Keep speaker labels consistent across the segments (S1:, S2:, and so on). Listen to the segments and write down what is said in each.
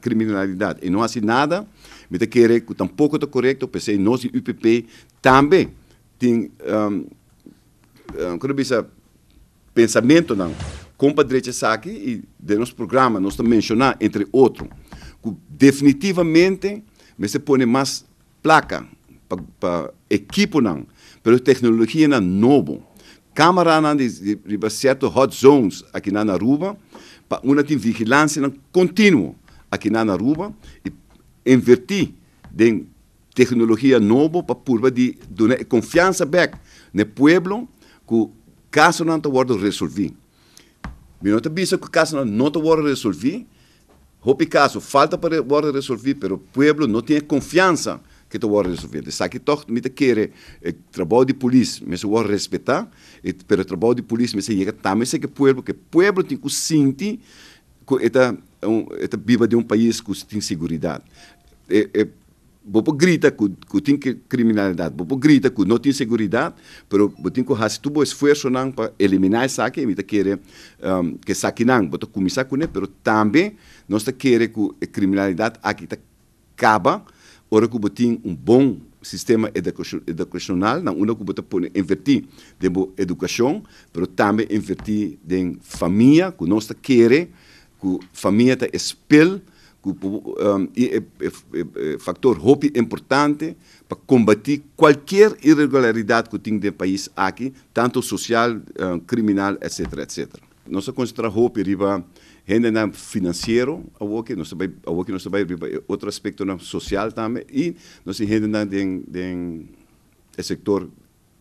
S1: criminalidade e não assim nada, mas te querer que tampouco está correto, pensei nós e UPP também tem um, um, é pensamento não, compra direito saque e de nosso programa nós também mencionar entre outros, definitivamente você se põe mais placa para pa, equipo não, pela tecnologia na novo, câmara de, de, de certo hot zones aqui na Aruba, para uma vigilância contínua aqui na rua e inverti em tecnologia nova para purba de dar confiança back no povo que o caso não está resolvido. Eu não aviso que o caso não está resolvido, Hopi caso falta para o resolver, mas o povo não tem confiança que está resolvido. resolver. sabe que toque, me quer eh, trabalho de polícia, mas eu vou respeitar, e pelo trabalho de polícia, mas chega também tá, que o povo, que o povo tem que sentir que está é um, é, viva de um país que tem segurança. É, é, Bobo grita que, que tem criminalidade, Bobo grita que não tem segurança, mas tem que fazer todo o esforço para eliminar isso aqui, e quer um, que saque não, boto começar com isso, mas também nós queremos que a criminalidade aqui tá, acaba, ora que tem um bom sistema educacional, não é que pode invertir em educação, mas também invertir em família, que nós queremos a família está espelho, ku um, é, é, é, fator importante para combater qualquer irregularidade que tem no país aqui, tanto social, um, criminal, etc, etc. Nós concentrar a riba renda financeiro, ao que nós vai, ao que nós vai outro aspecto social também e nós renda na den, den setor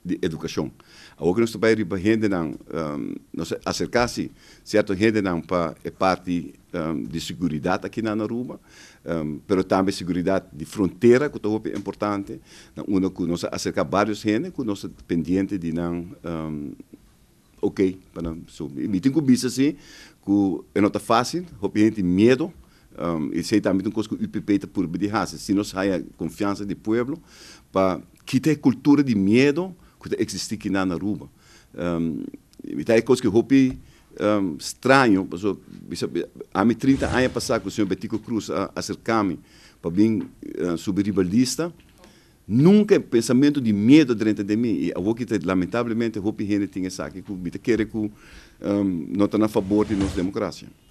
S1: de educação. Alguns países gente não, um, não se acercasse, certo gente não para a eh, parte um, de segurança aqui na Aruba, um, pero também segurança de fronteira que é importante. Uma que nós acerca vários gente que nós pendente de não um, ok, para subir, me tem assim, que é nota fácil, gente medo um, e sei também um coisa que o IPP está por de Se nós temos confiança de povo para quitar a cultura de medo que existe aqui na Aruba. Um, e daí coisa que eu hopi um, estranho, mas eu, é, há 30 anos passado que o senhor Betico Cruz acercou-me para vir uh, subir ribalista, nunca é pensamento de medo dentro de mim. E eu que lamentavelmente hopi gente tinha saque que quer que um, não está a favor de nossa democracia.